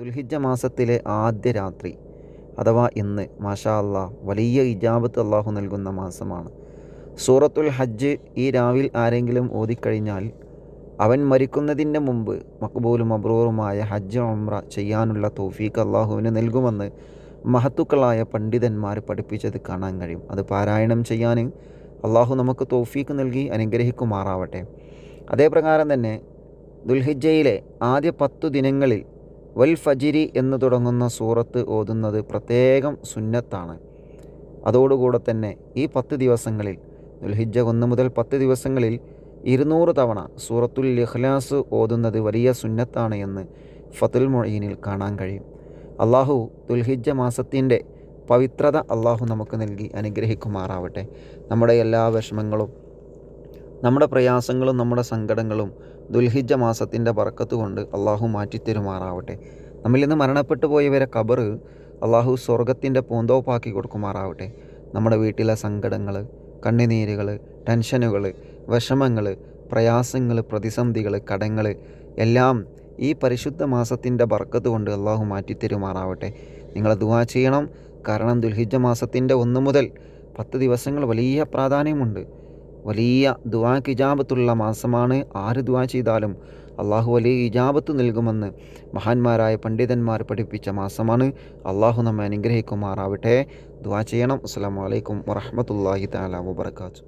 ദുൽഹിജ മാസത്തിലെ ആദ്യ രാത്രി അഥവാ ഇന്ന് മാഷാ അള്ളാഹ് വലിയ ഇജാബത്ത് അള്ളാഹു നൽകുന്ന മാസമാണ് സൂറത്തുൽ ഹജ്ജ് ഈ രാവിൽ ആരെങ്കിലും ഓതിക്കഴിഞ്ഞാൽ അവൻ മരിക്കുന്നതിൻ്റെ മുമ്പ് മക്ബൂലും അബ്രൂറുമായ ഹജ്ജ് ഉംറ ചെയ്യാനുള്ള തോഫീക്ക് അള്ളാഹുവിന് നൽകുമെന്ന് മഹത്തുക്കളായ പണ്ഡിതന്മാർ പഠിപ്പിച്ചത് കാണാൻ കഴിയും അത് പാരായണം ചെയ്യാൻ അള്ളാഹു നമുക്ക് തോഫീക്ക് നൽകി അനുഗ്രഹിക്കുമാറാവട്ടെ അതേ പ്രകാരം തന്നെ ദുൽഹിജയിലെ ആദ്യ പത്തു ദിനങ്ങളിൽ വൽ ഫജിരി എന്ന് തുടങ്ങുന്ന സൂറത്ത് ഓതുന്നത് പ്രത്യേകം സുന്നത്താണ് അതോടുകൂടെ തന്നെ ഈ പത്ത് ദിവസങ്ങളിൽ ദുൽഹിജ ഒന്ന് മുതൽ പത്ത് ദിവസങ്ങളിൽ ഇരുന്നൂറ് തവണ സൂറത്തുൽ ഇഖ്ലാസ് ഓതുന്നത് വലിയ സുന്നത്താണ് എന്ന് ഫതുൽ മൊഴീനിൽ കാണാൻ കഴിയും അള്ളാഹു ദുൽഹിജ മാസത്തിൻ്റെ പവിത്രത അള്ളാഹു നമുക്ക് നൽകി അനുഗ്രഹിക്കുമാറാവട്ടെ നമ്മുടെ എല്ലാ വിഷമങ്ങളും നമ്മുടെ പ്രയാസങ്ങളും നമ്മുടെ സങ്കടങ്ങളും ദുൽഹിജ മാസത്തിൻ്റെ പറക്കത്ത് കൊണ്ട് അള്ളാഹു മാറ്റിത്തരുമാറാവട്ടെ നമ്മിൽ നിന്ന് മരണപ്പെട്ടു പോയവരെ കബർ അള്ളാഹു സ്വർഗത്തിൻ്റെ പൂന്തോപ്പാക്കി കൊടുക്കുമാറാവട്ടെ നമ്മുടെ വീട്ടിലെ സങ്കടങ്ങൾ കണ്ണുനീരുകൾ ടെൻഷനുകൾ വിഷമങ്ങൾ പ്രയാസങ്ങൾ പ്രതിസന്ധികൾ കടങ്ങൾ എല്ലാം ഈ പരിശുദ്ധ മാസത്തിൻ്റെ ബർക്കത്ത് കൊണ്ട് അള്ളാഹു മാറ്റിത്തരുമാറാവട്ടെ നിങ്ങൾ ദുവാ ചെയ്യണം കാരണം ദുൽഹിജ മാസത്തിൻ്റെ ഒന്ന് മുതൽ പത്ത് ദിവസങ്ങൾ വലിയ പ്രാധാന്യമുണ്ട് വലിയ ദുവാക്ക് ഇജാബത്തുള്ള മാസമാണ് ആര് ദുവാ ചെയ്താലും അള്ളാഹു വലിയ ഇജാബത്ത് നൽകുമെന്ന് മഹാന്മാരായ പണ്ഡിതന്മാർ പഠിപ്പിച്ച മാസമാണ് അള്ളാഹു നമ്മെ അനുഗ്രഹിക്കുമാറാവട്ടെ ദുവാ ചെയ്യണം അസ്സാം വലൈക്കും വറഹമത്തല്ലാഹി താല വബർക്കാത്തു